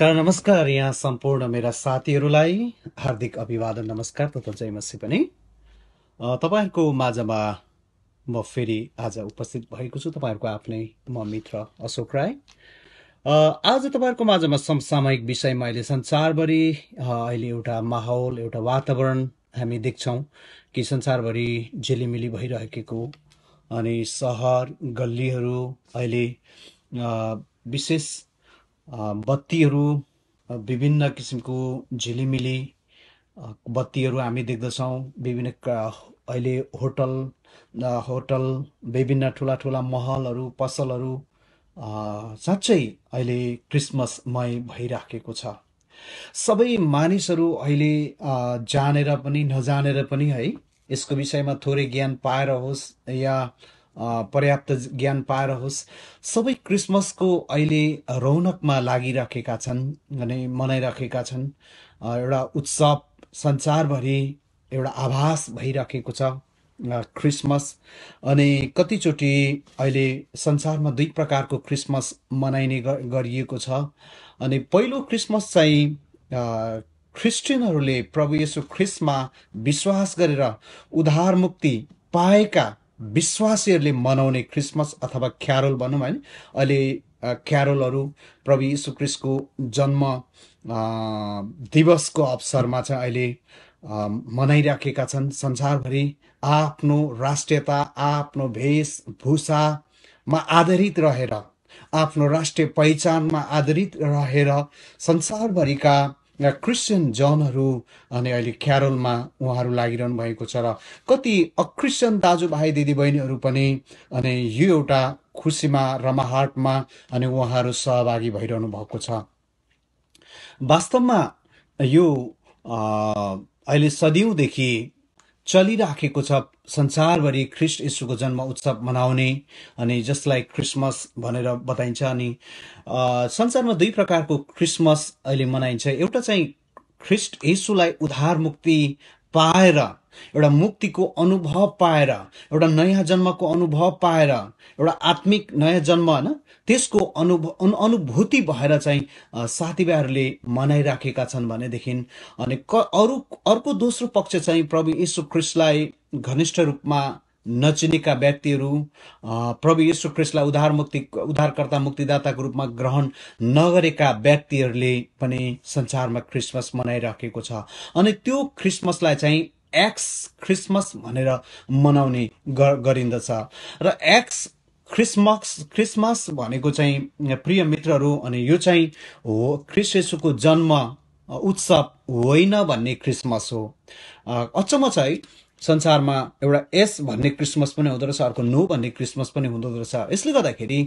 का नमस्कार यहाँ सम्पूर्ण मेरा साथीहरूलाई हार्दिक अभिवादन नमस्कार तथा जयमसी पनि तपाईँहरूको माझमा म फेरि आज उपस्थित भएको छु तपाईँहरूको आफ्नै म मित्र अशोक राई आज तपाईँहरूको माझमा समसामयिक विषयमा अहिले संसारभरि अहिले एउटा माहौल एउटा वातावरण हामी देख्छौँ कि संसारभरि झेलिमिली भइरहेको अनि सहर गल्लीहरू अहिले विशेष बत्तीहरू विभिन्न किसिमको झिलिमिली बत्तीहरू हामी देख्दछौँ विभिन्न अहिले होटल होटल विभिन्न ठुला ठुला महलहरू पसलहरू साँच्चै अहिले क्रिसमसमय भइराखेको छ सबै मानिसहरू अहिले जानेर पनि नजानेर पनि है यसको विषयमा थोरै ज्ञान पाएर होस् या पर्याप्त ज्ञान पाएर होस् सबै क्रिसमसको अहिले रौनकमा लागिराखेका छन् अनि मनाइराखेका छन् एउटा उत्सव संसारभरि एउटा आभास भइराखेको छ क्रिसमस अनि कतिचोटि अहिले संसारमा दुई प्रकारको क्रिसमस मनाइने गरिएको छ अनि पहिलो क्रिसमस चाहिँ क्रिस्चियनहरूले प्रभु यसो ख्रिस्टमा विश्वास गरेर उद्धार मुक्ति पाएका विश्वासीहरूले मनाउने क्रिसमस अथवा क्यारोल भनौँ है अहिले क्यारोलहरू प्रवि यीशु क्रिस्टको जन्म दिवसको अवसरमा चाहिँ अहिले मनाइराखेका छन् संसारभरि आफ्नो राष्ट्रियता आफ्नो भेषभूषामा आधारित रहेर आफ्नो राष्ट्रिय पहिचानमा आधारित रहेर संसारभरिका क्रिस्चियन जनहरू अनि अहिले क्यारोलमा उहाँहरू लागिरहनु भएको छ र कति अक्रिस्चियन दाजुभाइ दिदीबहिनीहरू पनि अनि यो एउटा खुसीमा रमाहाटमा अनि उहाँहरू सहभागी भइरहनु भएको छ वास्तवमा यो अहिले सदिउँदेखि चलिराखेको छ संसारभरि ख्रिस्ट यीशुको जन्म उत्सव मनाउने अनि जसलाई क्रिसमस भनेर बताइन्छ अनि संसारमा दुई प्रकारको क्रिसमस अहिले मनाइन्छ एउटा चाहिँ ख्रिस्ट यीशुलाई उद्धार मुक्ति पाएर एउटा मुक्तिको अनुभव पाएर एउटा नयाँ जन्मको अनुभव पाएर एउटा आत्मिक नयाँ जन्म होइन त्यसको अनुभव अनुभूति भएर चाहिँ साथीभाइहरूले मनाइराखेका छन् भनेदेखि अनि क अरू अर्को दोस्रो पक्ष चाहिँ प्रभु यीशु ख्रिस्टलाई घनिष्ठ रूपमा नचिनेका व्यक्तिहरू प्रभु यीशु ख्रिस्टलाई उद्धार मुक्ति उद्धारकर्ता मुक्तिदाताको रूपमा ग्रहण नगरेका व्यक्तिहरूले पनि संसारमा क्रिसमस मनाइराखेको छ अनि त्यो क्रिसमसलाई चाहिँ एक्स क्रिसमस भनेर मनाउने गरिन्दछ र एक्स क्रिसमस क्रिसमस भनेको चाहिँ प्रिय मित्रहरू अनि यो चाहिँ हो क्रिसेसुको जन्म उत्सव होइन भन्ने क्रिसमस हो अचम्म चाहिँ संसारमा एउटा एस भन्ने क्रिसमस पनि हुँदो रहेछ अर्को नो भन्ने क्रिसमस पनि हुँदो रहेछ यसले गर्दाखेरि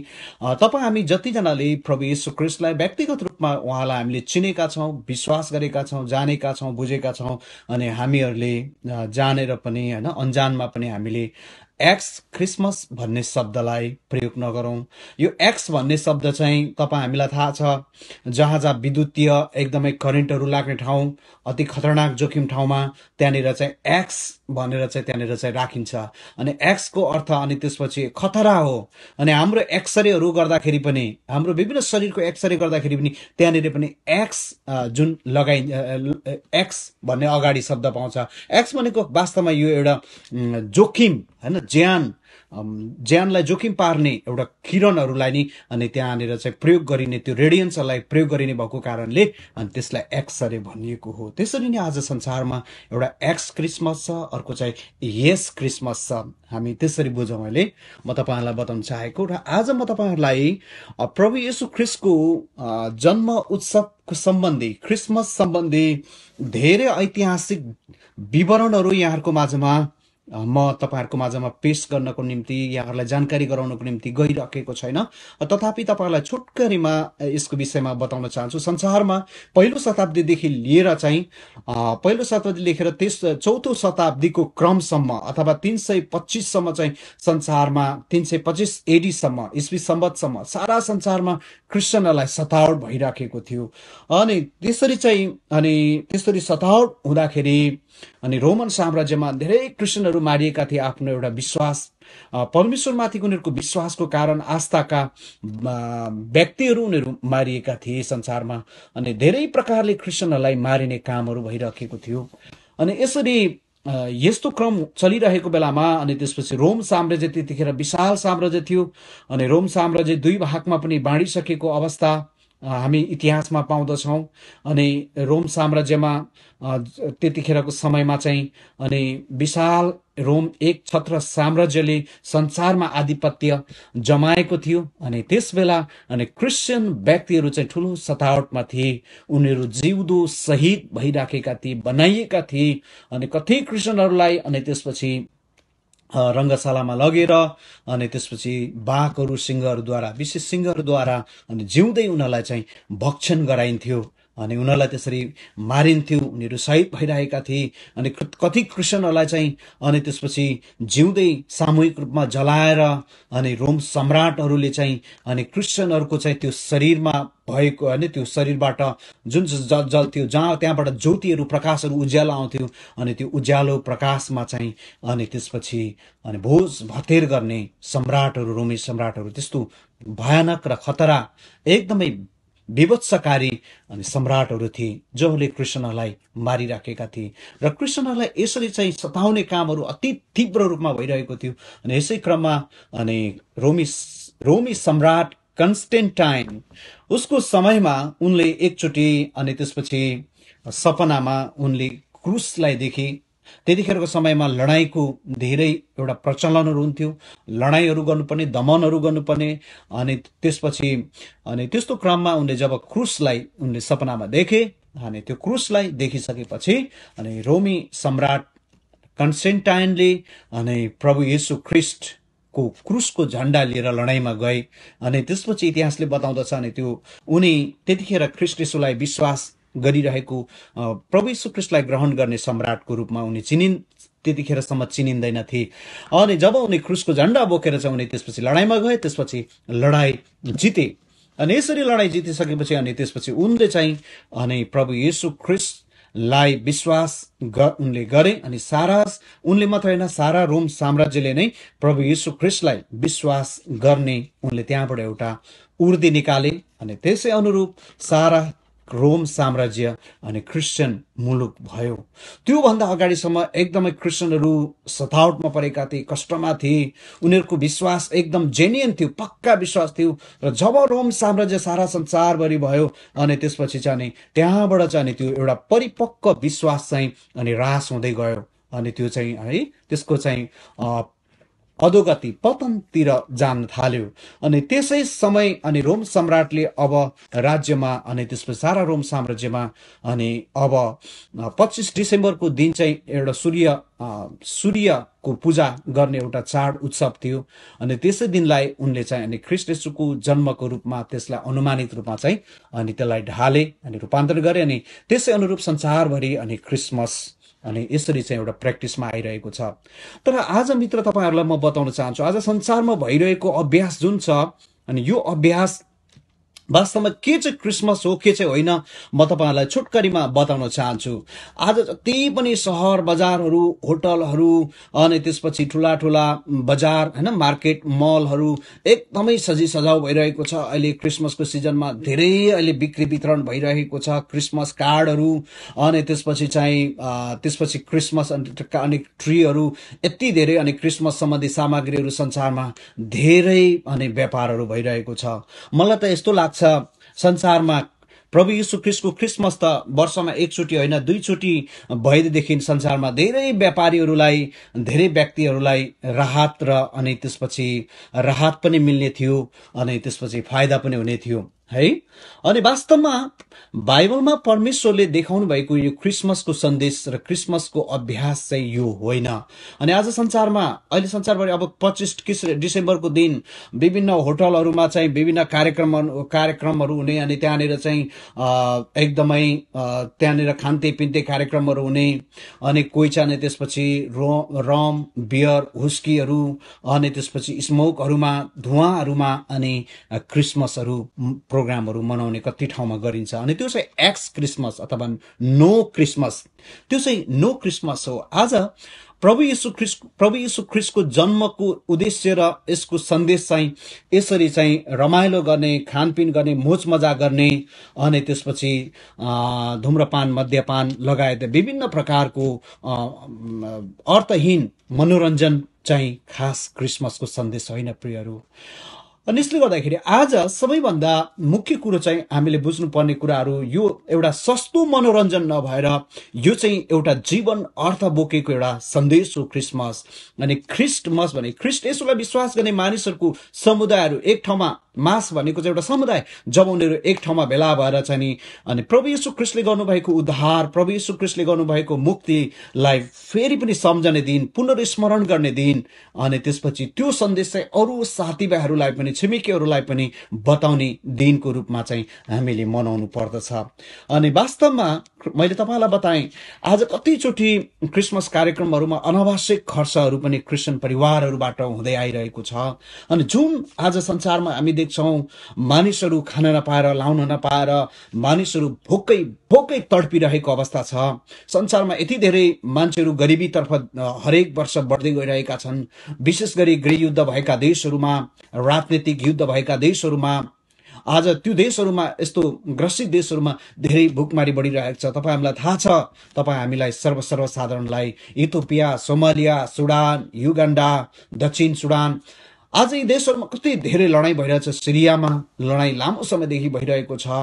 तपाईँ हामी जतिजनाले प्रभु यीशु क्रिस्टलाई व्यक्तिगत रूपमा उहाँलाई हामीले चिनेका छौँ विश्वास गरेका छौँ जानेका छौँ बुझेका छौँ अनि हामीहरूले जानेर पनि होइन अन्जानमा पनि हामीले एक्स क्रिसमस भन्ने शब्दलाई प्रयोग नगरौँ यो एक्स भन्ने शब्द चाहिँ तपाईँ हामीलाई थाहा छ जहाँ जहाँ विद्युतीय एकदमै करेन्टहरू लाग्ने ठाउँ अति खतरनाक जोखिम ठाउँमा त्यहाँनिर चाहिँ एक्स भनेर चाहिँ त्यहाँनिर चाहिँ राखिन्छ अनि एक्सको अर्थ अनि त्यसपछि खतरा हो अनि हाम्रो एक्सरेहरू गर्दाखेरि पनि हाम्रो विभिन्न शरीरको एक्सरे गर्दाखेरि पनि त्यहाँनिर पनि एक्स जुन लगाइ एक्स भन्ने अगाडि शब्द पाउँछ एक्स भनेको वास्तवमा यो एउटा जोखिम होइन ज्यान ज्यानलाई जोखिम पार्ने एउटा किरणहरूलाई नि अनि त्यहाँनिर चाहिँ प्रयोग गरिने त्यो रेडियन्सहरूलाई प्रयोग गरिने भएको कारणले अनि त्यसलाई एक्सरे भनिएको हो त्यसरी नै आज संसारमा एउटा एक्स क्रिसमस छ अर्को चाहिँ यस क्रिसमस छ हामी त्यसरी बुझौँ अहिले म तपाईँहरूलाई बताउन चाहेको र आज म तपाईँहरूलाई प्रभु यसु ख्रिसको जन्म उत्सवको सम्बन्धी क्रिसमस सम्बन्धी धेरै ऐतिहासिक विवरणहरू यहाँहरूको माझमा म तपाईँहरूको माझमा पेस गर्नको निम्ति यहाँहरूलाई जानकारी गराउनको निम्ति गइराखेको छैन तथापि तपाईँहरूलाई छुटकरीमा यसको विषयमा बताउन चाहन्छु संसारमा पहिलो शताब्दीदेखि लिएर चाहिँ पहिलो शताब्दी लेखेर तेस चौथो शताब्दीको क्रमसम्म अथवा तिन सय पच्चिससम्म चाहिँ संसारमा तिन सय पच्चिस एडीसम्म इस्वी सम्बन्धसम्म सारा संसारमा क्रिस्चियनहरूलाई सतावट भइराखेको थियो अनि त्यसरी चाहिँ अनि त्यसरी सतावट हुँदाखेरि अनि रोमन साम्राज्यमा धेरै क्रिस्चियन उनीहरू मारिएका थिए आफ्नो एउटा विश्वास परमेश्वरमाथि उनीहरूको विश्वासको कारण आस्थाका व्यक्तिहरू उनीहरू मारिएका थिए संसारमा अनि धेरै प्रकारले क्रिस्चियनहरूलाई मारिने कामहरू भइराखेको थियो अनि यसरी यस्तो क्रम चलिरहेको बेलामा अनि त्यसपछि रोम साम्राज्य त्यतिखेर विशाल साम्राज्य थियो अनि रोम साम्राज्य दुई भागमा पनि बाँडिसकेको अवस्था हामी इतिहासमा पाउँदछौँ अनि रोम साम्राज्यमा त्यतिखेरको समयमा चाहिँ अनि विशाल रोम एक छत्र साम्राज्यले संसारमा आधिपत्य जमाएको थियो अनि त्यसबेला अनि क्रिस्चियन व्यक्तिहरू चाहिँ ठुलो सतावटमा थिए उनीहरू जिउदो सहित भइराखेका थिए बनाइएका थिए अनि कति क्रिस्चियनहरूलाई अनि त्यसपछि रङ्गशालामा लगेर अनि त्यसपछि बाघहरू सिंहहरूद्वारा विशेष सिंहहरूद्वारा अनि जिउँदै उनीहरूलाई चाहिँ भक्षण गराइन्थ्यो अनि उनीहरूलाई त्यसरी मारिन्थ्यो उनीहरू सहिद भइरहेका थिए अनि कति क्रिस्चियनहरूलाई चाहिँ अनि त्यसपछि जिउँदै सामूहिक रूपमा जलाएर अनि रोम सम्राटहरूले चाहिँ अनि क्रिस्चियनहरूको चाहिँ त्यो शरीरमा भएको होइन त्यो शरीरबाट जुन जल जल थियो जहाँ त्यहाँबाट ज्योतिहरू प्रकाशहरू उज्यालो आउँथ्यो अनि त्यो उज्यालो प्रकाशमा चाहिँ अनि त्यसपछि अनि भोज भतेर गर्ने सम्राटहरू रोमी सम्राटहरू त्यस्तो भयानक र खतरा एकदमै विवत्सकारी अनि सम्राटहरू थिए जसले कृष्णलाई मारिराखेका थिए र कृष्णलाई यसरी चाहिँ सताउने कामहरू अति तीव्र रूपमा भइरहेको थियो अनि यसै क्रममा अनि रोमी रोमी सम्राट कन्स्टेन्टाइन उसको समयमा उनले एकचोटि अनि त्यसपछि सपनामा उनले क्रुसलाई देखे त्यतिखेरको समयमा लडाइँको धेरै एउटा प्रचलनहरू हुन्थ्यो लडाइँहरू गर्नुपर्ने दमनहरू गर्नुपर्ने अनि त्यसपछि अनि त्यस्तो क्रममा उनले जब क्रुसलाई उनले सपनामा देखे अनि त्यो क्रुसलाई देखिसकेपछि अनि रोमी सम्राट कन्सेन्टाइनले अनि प्रभु येसु ख्रिस्ट को क्रुसको झन्डा लिएर लडाइँमा गए अनि त्यसपछि इतिहासले बताउँदछ अनि त्यो उनी त्यतिखेर ख्रिस्टेसुलाई विश्वास गरिरहेको प्रभु श्रीकृष्णलाई ग्रहण गर्ने सम्राटको रूपमा उनी चिनिन् त्यतिखेरसम्म चिनिँदैनथे अनि जब उनी क्रुसको झन्डा बोकेर चाहिँ उनी त्यसपछि लडाइँमा गए त्यसपछि लडाइँ जिते अनि यसरी लडाइँ जितिसकेपछि अनि त्यसपछि उनले चाहिँ अनि प्रभु येसु ख्रिस्टलाई विश्वास ग उनले गरे अनि सारा उनले मात्र होइन सारा रोम साम्राज्यले नै प्रभु येसु ख्रिस्टलाई विश्वास गर्ने उनले त्यहाँबाट एउटा उर्दी निकाले अनि त्यसै अनुरूप सारा रोम साम्राज्य अनि क्रिस्चियन मुलुक भयो त्योभन्दा अगाडिसम्म एकदमै क्रिस्चियनहरू सतावटमा परेका थिए कष्टमा थिए उनीहरूको विश्वास एकदम जेन्युन थियो पक्का विश्वास थियो र जब रोम साम्राज्य सारा संसारभरि भयो अनि त्यसपछि चाहिँ नि त्यहाँबाट चाहिँ त्यो एउटा परिपक्व विश्वास चाहिँ अनि रास हुँदै गयो अनि त्यो चाहिँ है त्यसको चाहिँ अधोगति पतनतिर जान थाल्यो अनि त्यसै समय अनि रोम सम्राटले अब राज्यमा अनि त्यसपछि सारा रोम साम्राज्यमा अनि अब पच्चिस डिसेम्बरको दिन चाहिँ एउटा सूर्य सूर्यको पूजा गर्ने एउटा चाड उत्सव थियो अनि त्यसै दिनलाई उनले चाहिँ अनि ख्रिस्टेशुको जन्मको रूपमा त्यसलाई अनुमानित रूपमा चाहिँ अनि त्यसलाई ढाले अनि रूपान्तरण गरे अनि त्यसै अनुरूप संसारभरि अनि क्रिसमस अनि यसरी चाहिँ एउटा प्र्याक्टिसमा आइरहेको छ तर आज मित्र तपाईँहरूलाई म बताउन चाहन्छु आज संसारमा भइरहेको अभ्यास जुन छ अनि यो अभ्यास वास्तवमा के चाहिँ क्रिसमस हो के चाहिँ होइन म तपाईँहरूलाई छुटकरीमा बताउन चाहन्छु आज जति पनि सहर बजारहरू होटलहरू अनि त्यसपछि ठुला ठुला बजार होइन मार्केट मलहरू एकदमै सजी सजाउ भइरहेको छ अहिले क्रिसमसको सिजनमा धेरै अहिले बिक्री वितरण भइरहेको छ क्रिसमस कार्डहरू अनि त्यसपछि चाहिँ त्यसपछि क्रिसमस अनि ट्रीहरू यति धेरै अनि क्रिसमस सम्बन्धी सामग्रीहरू संसारमा धेरै अनि व्यापारहरू भइरहेको छ मलाई त यस्तो लाग्छ छ संसारमा प्रभु यीशु ख्रिस्टको क्रिसमस त वर्षमा एकचोटि होइन दुईचोटि भएदेखि संसारमा धेरै व्यापारीहरूलाई धेरै व्यक्तिहरूलाई राहत र अनि त्यसपछि राहत पनि मिल्ने थियो अनि त्यसपछि फाइदा पनि हुने थियो है अनि वास्तवमा बाइबलमा परमेश्वरले देखाउनु भएको यो क्रिसमसको सन्देश र क्रिसमसको अभ्यास चाहिँ यो होइन अनि आज संसारमा अहिले संसारभरि अब पच्चिस डिसेम्बरको दिन विभिन्न होटलहरूमा चाहिँ विभिन्न कार्यक्रम कार्यक्रमहरू हुने अनि त्यहाँनिर चाहिँ एकदमै त्यहाँनिर खान्ते पिन्ते कार्यक्रमहरू हुने अनि कोइचा चाहिँ त्यसपछि रो रम बियर हुस्कीहरू अनि त्यसपछि स्मोकहरूमा धुवाहरूमा अनि क्रिसमसहरू प्रोग्रामहरू मनाउने कति ठाउँमा गरिन्छ अनि त्यो चाहिँ एक्स क्रिसमस अथवा नो क्रिसमस त्यो चाहिँ नो क्रिसमस हो आज प्रभु यीशु ख्रिस प्रभु यीशु ख्रिसको जन्मको उद्देश्य र यसको सन्देश चाहिँ यसरी चाहिँ रमाइलो गर्ने खानपिन गर्ने मोज मजा गर्ने अनि त्यसपछि धुम्रपान मद्यपान लगायत विभिन्न प्रकारको अर्थहीन मनोरञ्जन चाहिँ खास क्रिसमसको सन्देश होइन प्रियहरू अनि यसले गर्दाखेरि आज सबैभन्दा मुख्य कुरो चाहिँ हामीले बुझ्नुपर्ने कुराहरू यो एउटा सस्तो मनोरञ्जन नभएर यो चाहिँ एउटा जीवन अर्थ बोकेको एउटा सन्देश हो क्रिसमस अनि ख्रिस्टमस भने ख्रिस्ट यसोलाई विश्वास गर्ने मानिसहरूको समुदायहरू एक ठाउँमा मास भनेको चाहिँ एउटा समुदाय जब उनीहरू एक ठाउँमा भेला भएर चाहिँ नि अनि प्रभु यशु क्रिस्टले गर्नुभएको उद्धार प्रभु यशु क्रिस्टले गर्नुभएको मुक्तिलाई फेरि पनि सम्झने दिन पुनर्स्मरण गर्ने दिन अनि त्यसपछि त्यो सन्देश चाहिँ अरू साथीभाइहरूलाई पनि छिमेकीहरूलाई पनि बताउने दिनको रूपमा चाहिँ हामीले मनाउनु पर्दछ अनि वास्तवमा मैले तपाईँलाई बताएँ आज कतिचोटि क्रिसमस कार्यक्रमहरूमा अनावश्यक खर्चहरू पनि क्रिस्चियन परिवारहरूबाट हुँदै आइरहेको छ अनि जुन आज संसारमा हामी देख्छौँ मानिसहरू खान नपाएर लाउन नपाएर मानिसहरू भोकै भोकै तडपिरहेको अवस्था छ संसारमा यति धेरै मान्छेहरू गरिबीतर्फ हरेक वर्ष बढ्दै गइरहेका छन् विशेष गरी गृहयुद्ध भएका देशहरूमा राजनैतिक युद्ध भएका देशहरूमा आज त्यो देशहरूमा यस्तो ग्रसित देशहरूमा धेरै भुकमारी बढिरहेको छ तपाईँ हामीलाई थाहा छ तपाईँ हामीलाई सर्व सर्वसाधारणलाई इथोपिया सोमालिया सुडान युगान्डा दक्षिण सुडान आज यी देशहरूमा कति धेरै लडाइँ भइरहेछ सिरियामा लडाइँ लामो समयदेखि भइरहेको छ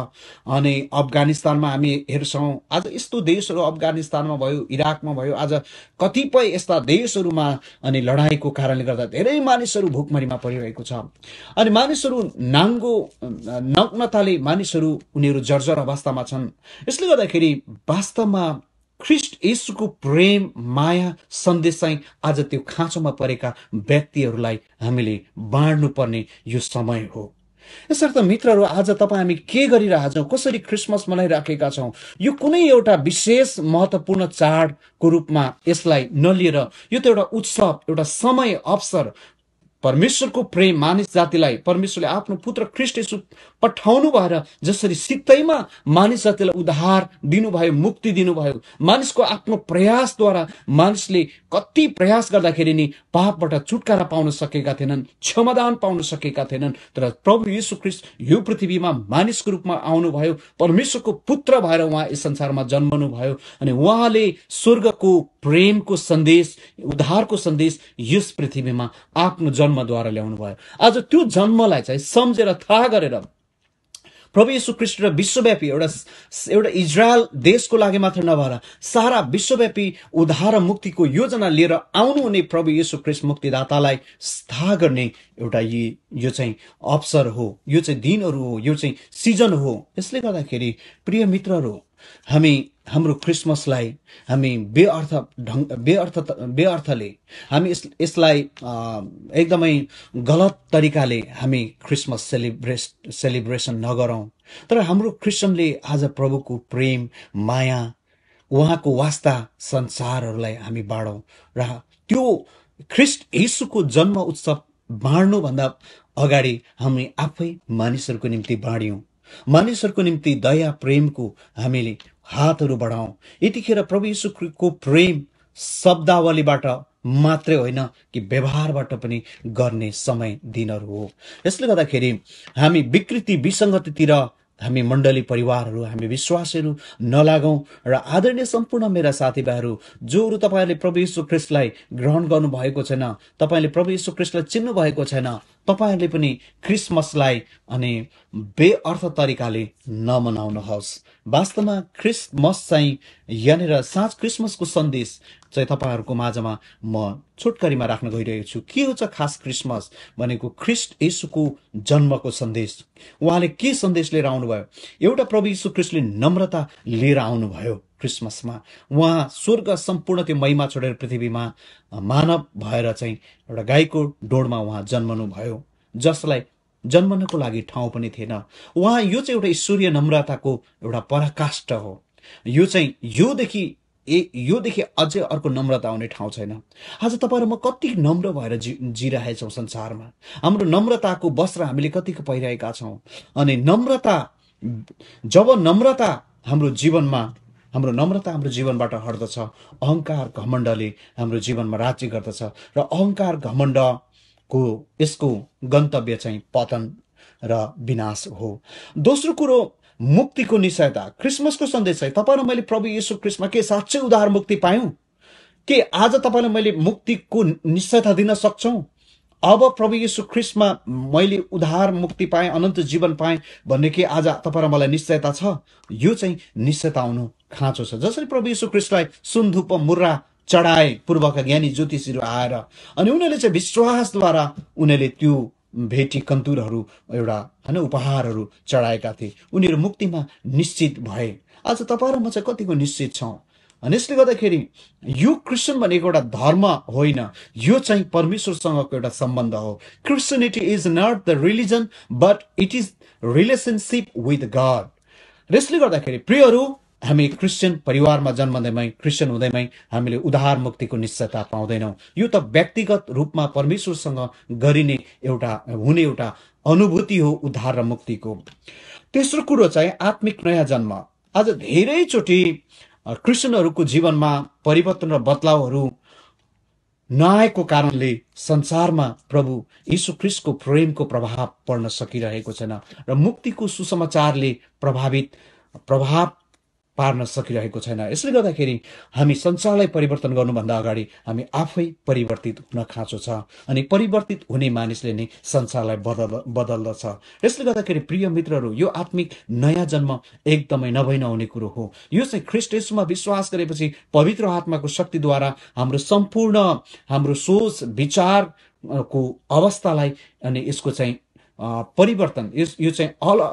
अनि अफगानिस्तानमा हामी हेर्छौँ आज यस्तो देशहरू अफगानिस्तानमा भयो इराकमा भयो आज कतिपय यस्ता देशहरूमा अनि लडाइँको कारणले गर्दा धेरै मानिसहरू भुखमरीमा परिरहेको छ अनि मानिसहरू नाङ्गो नग्नताले मानिसहरू उनीहरू जर्जर अवस्थामा छन् यसले गर्दाखेरि वास्तवमा ख्रिस्ट यसुको प्रेम माया सन्देश चाहिँ आज त्यो खाँचोमा परेका व्यक्तिहरूलाई हामीले बाँड्नुपर्ने यो समय हो यसर्थ मित्रहरू आज तपाईँ हामी के गरिरहेका छौँ कसरी क्रिसमस मनाइराखेका छौँ यो कुनै एउटा विशेष महत्त्वपूर्ण चाडको रूपमा यसलाई नलिएर यो त एउटा उत्सव एउटा समय अवसर परमेश्वरको प्रेम मानिस जातिलाई परमेश्वरले आफ्नो पुत्र ख्रिस्टेसु पठाउनु भएर जसरी सित्तैमा मानिस जातिलाई उद्धार दिनुभयो मुक्ति दिनुभयो मानिसको आफ्नो प्रयासद्वारा मानिसले कति प्रयास गर्दाखेरि नि पापबाट छुटकारा पाउन सकेका थिएनन् क्षमादान पाउन सकेका थिएनन् तर प्रभु यीशु ख्रिस्ट यो पृथ्वीमा मानिसको रूपमा आउनुभयो परमेश्वरको पुत्र भएर उहाँ यस संसारमा जन्मनु भयो अनि उहाँले स्वर्गको प्रेमको सन्देश उद्धारको सन्देश यस पृथ्वीमा आफ्नो जन्मद्वारा ल्याउनु भयो आज त्यो जन्मलाई चाहिँ सम्झेर थाहा गरेर प्रभु यीशु र विश्वव्यापी एउटा एउटा इजरायल देशको लागि मात्र नभएर सारा विश्वव्यापी उद्धार मुक्तिको योजना लिएर आउनुहुने प्रभु यीशु ख्रिस्ट मुक्तिदातालाई थाहा गर्ने एउटा यी यो चाहिँ अवसर हो यो चाहिँ दिनहरू हो यो चाहिँ सिजन हो यसले गर्दाखेरि प्रिय मित्रहरू हामी हाम्रो क्रिसमसलाई हामी बेअर्थ ढङ बेअर्थ बेअर्थले हामी यस यसलाई एकदमै गलत तरिकाले हामी क्रिसमस सेलिब्रेस सेलिब्रेसन नगरौँ तर हाम्रो क्रिस्चियनले आज प्रभुको प्रेम माया उहाँको वास्ता संसारहरूलाई हामी बाँडौँ र त्यो ख्रिस्ट यीशुको जन्म उत्सव बाँड्नुभन्दा अगाडि हामी आफै मानिसहरूको निम्ति बाँड्यौँ मानिसहरूको निम्ति दया प्रेमको हामीले हातहरू बढाउँ यतिखेर प्रभु यीशुको प्रेम शब्दावलीबाट मात्रै होइन कि व्यवहारबाट पनि गर्ने समय दिनहरू हो यसले गर्दाखेरि हामी विकृति विसङ्गतितिर हामी मण्डली परिवारहरू हामी विश्वासहरू नलागौँ र आदरणीय सम्पूर्ण मेरा साथीभाइहरू जोहरू तपाईँहरूले प्रभु यीशु क्रिस्टलाई ग्रहण गर्नुभएको छैन तपाईँले प्रभु यीशु चिन्नु चिन्नुभएको छैन तपाईँहरूले पनि क्रिसमसलाई अनि बेअर्थ तरिकाले नमनाउनुहोस् वास्तवमा क्रिसमस चाहिँ यहाँनिर साँझ क्रिसमसको सन्देश चाहिँ तपाईँहरूको माझमा म छोटकरीमा राख्न गइरहेको छु के हो छ खास क्रिसमस भनेको ख्रिस्ट यसुको जन्मको सन्देश उहाँले के सन्देश लिएर आउनुभयो एउटा प्रभु यीशु क्रिस्टले नम्रता लिएर आउनुभयो क्रिसमसमा उहाँ स्वर्ग सम्पूर्ण त्यो महिमा छोडेर पृथ्वीमा मानव भएर चाहिँ एउटा गाईको डोडमा उहाँ जन्मनु भयो जसलाई जन्मनको लागि ठाउँ पनि थिएन उहाँ यो चाहिँ एउटा ईश्वरीय नम्रताको एउटा पराकाष्ठ हो यो चाहिँ योदेखि ए योदेखि अझै अर्को नम्रता आउने ठाउँ छैन आज तपाईँहरू म कति नम्र भएर जि जिरहेछौँ संसारमा हाम्रो नम्रताको वस्त्र हामीले कतिको पहिरहेका छौँ अनि नम्रता जब नम्रता हाम्रो जीवनमा हाम्रो नम्रता हाम्रो जीवनबाट हट्दछ अहङ्कार घमण्डले हाम्रो जीवनमा राज्य गर्दछ र अहङ्कार घमण्ड को यसको गन्तव्य चाहिँ पतन र विनाश हो दोस्रो कुरो मुक्तिको निषेधा क्रिसमसको सन्देश चाहिँ तपाईँ मैले प्रभु यीशु क्रिसमा के साँच्चै उदाहर मुक्ति पायौँ के आज तपाईँलाई मैले मुक्तिको निश्चयता दिन सक्छौँ अब प्रभु यीशु ख्रिस्टमा मैले उधार मुक्ति पाएँ अनन्त जीवन पाएँ भन्ने के आज तपाईँलाई मलाई निश्चयता छ यो चाहिँ निश्चयता आउनु खाँचो छ जसरी प्रभु ख्रिस्टलाई सुन धुप मुर्रा चढाए पूर्वका ज्ञानी ज्योतिषीहरू आएर अनि उनीहरूले चाहिँ विश्वासद्वारा उनीहरूले त्यो भेटी कन्तुरहरू एउटा होइन उपहारहरू चढाएका थिए उनीहरू मुक्तिमा निश्चित भए आज तपाईँ र म चाहिँ कतिको निश्चित छौँ अनि यसले गर्दाखेरि यो क्रिस्चियन भनेको एउटा धर्म होइन यो चाहिँ परमेश्वरसँगको एउटा सम्बन्ध हो Christianity is not the religion but it is relationship with God र यसले गर्दाखेरि प्रियहरू हामी क्रिस्चियन परिवारमा जन्मदैमै क्रिस्चियन हुँदैमै हामीले उद्धार मुक्तिको निश्चयता पाउँदैनौँ यो त व्यक्तिगत रूपमा परमेश्वरसँग गरिने एउटा हुने एउटा अनुभूति हो उद्धार र मुक्तिको तेस्रो कुरो चाहिँ आत्मिक नयाँ जन्म आज धेरैचोटि क्रिस्चियनहरूको जीवनमा परिवर्तन र बदलावहरू नआएको कारणले संसारमा प्रभु यीशु ख्रिस्टको प्रेमको प्रभाव पर्न सकिरहेको छैन र मुक्तिको सुसमाचारले प्रभावित प्रभाव पार्न सकिरहेको छैन यसले गर्दाखेरि हामी संसारलाई परिवर्तन गर्नुभन्दा अगाडि हामी आफै परिवर्तित हुन खाँचो छ अनि परिवर्तित हुने मानिसले नै संसारलाई बदल बदल्दछ यसले गर्दाखेरि प्रिय मित्रहरू यो आत्मिक नयाँ जन्म एकदमै नभइ नहुने कुरो हो यो चाहिँ ख्रिस्ट विश्वास गरेपछि पवित्र आत्माको शक्तिद्वारा हाम्रो सम्पूर्ण हाम्रो सोच विचारको अवस्थालाई अनि यसको चाहिँ परिवर्तन यस यो चाहिँ अल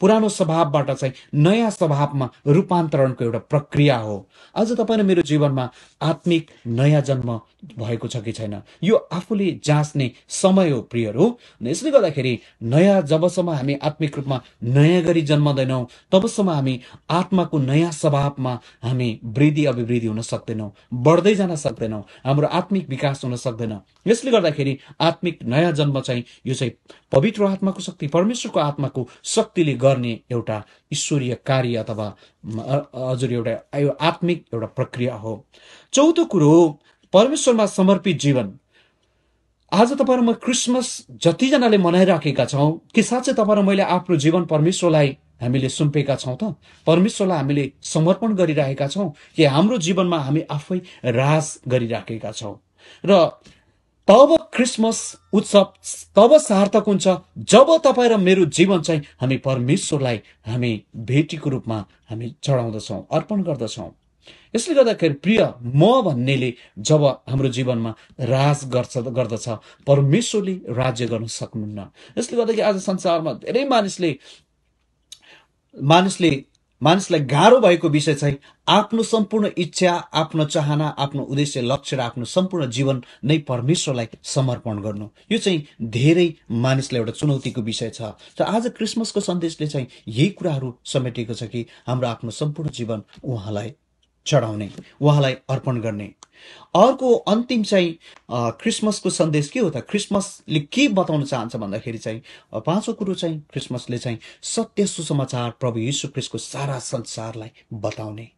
पुरानो स्वभावबाट चाहिँ नयाँ स्वभावमा रूपान्तरणको एउटा प्रक्रिया हो आज तपाईँ मेरो जीवनमा आत्मिक नयाँ जन्म भएको छ कि छैन यो आफूले जाँच्ने समय हो प्रियहरू यसले गर्दाखेरि नयाँ जबसम्म हामी आत्मिक रूपमा नयाँ गरी जन्मदैनौँ तबसम्म हामी आत्माको नयाँ स्वभावमा हामी वृद्धि अभिवृद्धि हुन सक्दैनौँ बढ्दै जान सक्दैनौँ हाम्रो आत्मिक विकास हुन सक्दैन यसले गर्दाखेरि आत्मिक नयाँ जन्म चाहिँ यो चाहिँ पवित्र आत्माको शक्ति परमेश्वरको आत्माको शक्तिले गर्ने एउटा ईश्वरीय कार्य अथवा हजुर एउटा आत्मिक एउटा प्रक्रिया हो चौथो कुरो परमेश्वरमा समर्पित जीवन आज तपाईँ म क्रिसमस जतिजनाले मनाइराखेका छौँ कि साँच्चै तपाईँ मैले आफ्नो जीवन परमेश्वरलाई हामीले सुम्पेका छौँ त परमेश्वरलाई हामीले समर्पण गरिराखेका छौँ कि हाम्रो जीवनमा हामी आफै राज गरिराखेका छौँ र तब क्रिसमस उत्सव तब सार्थक हुन्छ जब तपाईँ र मेरो जीवन चाहिँ हामी परमेश्वरलाई हामी भेटीको रूपमा हामी चढाउँदछौँ अर्पण गर्दछौँ यसले गर्दाखेरि प्रिय म भन्नेले जब हाम्रो जीवनमा राज गर्छ गर्दछ परमेश्वरले राज्य गर्न सक्नुहुन्न यसले गर्दाखेरि आज संसारमा धेरै मानिसले मानिसले मानिसलाई गाह्रो भएको विषय चाहिँ आफ्नो सम्पूर्ण इच्छा आफ्नो चाहना आफ्नो उद्देश्य लक्ष्य र आफ्नो सम्पूर्ण जीवन नै परमेश्वरलाई समर्पण गर्नु यो चाहिँ धेरै मानिसलाई एउटा चुनौतीको विषय छ र आज क्रिसमसको सन्देशले चाहिँ यही कुराहरू समेटेको छ कि हाम्रो आफ्नो सम्पूर्ण जीवन उहाँलाई चढाउने उहाँलाई अर्पण गर्ने अर्को अन्तिम चाहिँ क्रिसमसको सन्देश के हो त क्रिसमसले के बताउन चाहन्छ भन्दाखेरि चाहिँ पाँचौँ कुरो चाहिँ क्रिसमसले चाहिँ सत्य सुसमाचार प्रभु यीशु क्रिस्टको सारा संसारलाई बताउने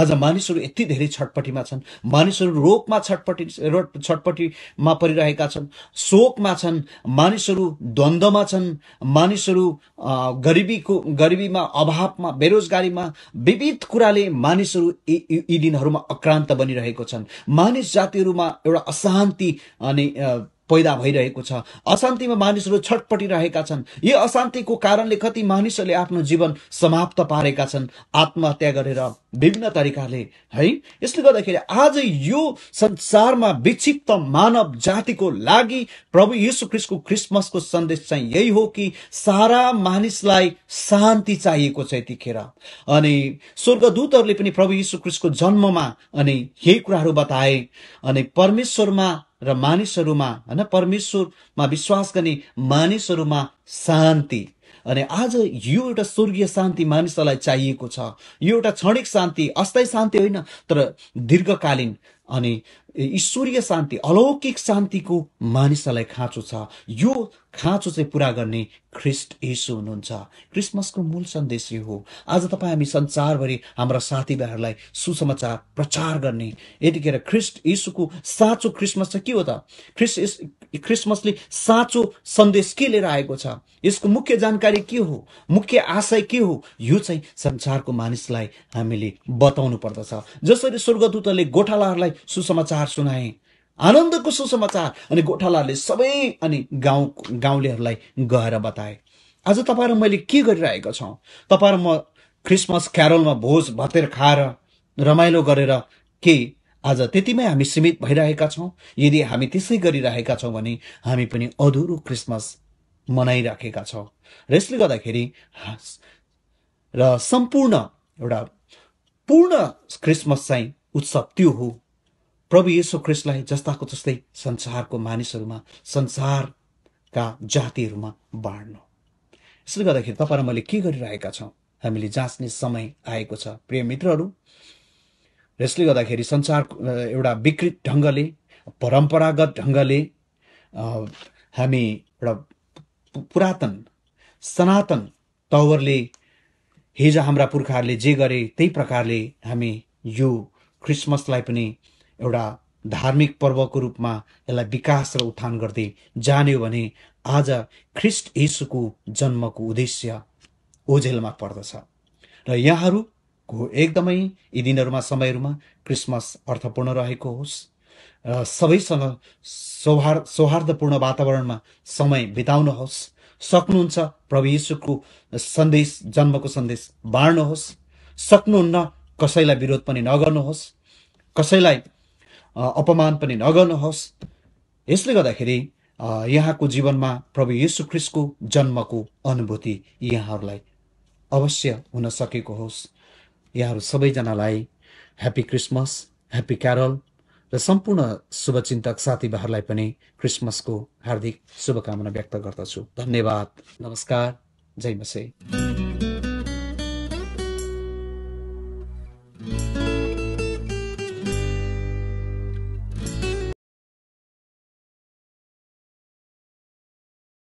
आज मानिसहरू यति धेरै छटपट्टिमा छन् मानिसहरू रोगमा छटपट्टि छटपट्टिमा परिरहेका छन् शोकमा छन् मानिसहरू द्वन्द्वमा छन् मानिसहरू गरिबीको गरिबीमा अभावमा बेरोजगारीमा विविध कुराले मानिसहरू यी दिनहरूमा अक्रान्त बनिरहेको छन् मानिस जातिहरूमा एउटा अशान्ति अनि पैदा भइरहेको छ अशान्तिमा मानिसहरू छटपटिरहेका छन् यी अशान्तिको कारणले कति मानिसहरूले आफ्नो जीवन समाप्त पारेका छन् आत्महत्या गरेर विभिन्न तरिकाले है यसले गर्दाखेरि आज यो संसारमा विक्षिप्त मानव जातिको लागि प्रभु यीशु क्रिस्टको क्रिसमसको सन्देश चाहिँ यही हो कि सारा मानिसलाई शान्ति चाहिएको छ यतिखेर अनि स्वर्गदूतहरूले पनि प्रभु यीशु क्रिस्टको जन्ममा अनि यही कुराहरू बताए अनि परमेश्वरमा र मानिसहरूमा होइन परमेश्वरमा विश्वास गर्ने मानिसहरूमा शान्ति अनि आज यो एउटा स्वर्गीय शान्ति मानिसहरूलाई चाहिएको छ यो एउटा क्षणिक शान्ति अस्थायी शान्ति होइन तर दीर्घकालीन अनि ईश्वरीय शान्ति अलौकिक शान्तिको मानिसलाई खाँचो छ यो खाँचो चाहिँ पुरा गर्ने ख्रिस्ट यसो हुनुहुन्छ क्रिसमसको मूल सन्देश यो हो आज तपाईँ हामी संसारभरि हाम्रा साथीभाइहरूलाई सुसमाचार प्रचार गर्ने यतिखेर ख्रिस्ट यसुको साँचो क्रिसमस चाहिँ के हो त ख्रिस्ट क्रिसमसले साँचो सन्देश के लिएर आएको छ यसको मुख्य जानकारी के हो मुख्य आशय के हो यो चाहिँ संसारको मानिसलाई हामीले बताउनु पर्दछ जसरी स्वर्गदूतले गोठालाहरूलाई सुसमाचार सुनाए आनन्दको सुसमाचार अनि गोठालाहरूले सबै अनि गाउँ गाउँलेहरूलाई गएर बताए आज तपाईँहरू मैले के गरिरहेको छौँ तपाईँहरू म क्रिसमस क्यारोलमा भोज भतेर खाएर रमाइलो गरेर के आज त्यतिमै हामी सीमित भइरहेका छौँ यदि हामी त्यसै गरिरहेका छौँ भने हामी पनि अधुरो क्रिसमस मनाइराखेका छौँ र यसले गर्दाखेरि र सम्पूर्ण एउटा पूर्ण क्रिसमस चाहिँ उत्सव त्यो हो प्रभु यसो ख्रिस्टलाई जस्ताको जस्तै संसारको मानिसहरूमा संसारका जातिहरूमा बाँड्नु यसले गर्दाखेरि तपाईँ मैले के गरिरहेका छौँ हामीले जाँच्ने समय आएको छ प्रिय मित्रहरू यसले गर्दाखेरि संसार एउटा विकृत ढङ्गले परम्परागत ढङ्गले हामी एउटा पुरातन सनातन तवरले हिजो हाम्रा पुर्खाहरूले जे गरे त्यही प्रकारले हामी यो क्रिसमसलाई पनि एउटा धार्मिक पर्वको रूपमा यसलाई विकास र उत्थान गर्दै जान्यो भने आज ख्रिस्ट यीशुको जन्मको उद्देश्य ओझेलमा पर्दछ र यहाँहरूको एकदमै यी दिनहरूमा समयहरूमा क्रिसमस अर्थपूर्ण रहेको होस् र सबैसँग सौहार सौहार्दपूर्ण वातावरणमा समय बिताउनुहोस् सक्नुहुन्छ प्रभु यीशुको सन्देश जन्मको सन्देश बाँड्नुहोस् सक्नुहुन्न कसैलाई विरोध पनि नगर्नुहोस् कसैलाई अपमान पनि नगर्नुहोस् यसले गर्दाखेरि यहाँको जीवनमा प्रभु यीशु ख्रिस्टको जन्मको अनुभूति यहाँहरूलाई अवश्य हुन सकेको होस् यहाँहरू सबैजनालाई ह्याप्पी क्रिसमस ह्याप्पी क्यारल र सम्पूर्ण शुभचिन्तक साथीभाइहरूलाई पनि क्रिसमसको हार्दिक शुभकामना व्यक्त गर्दछु धन्यवाद नमस्कार जय मसे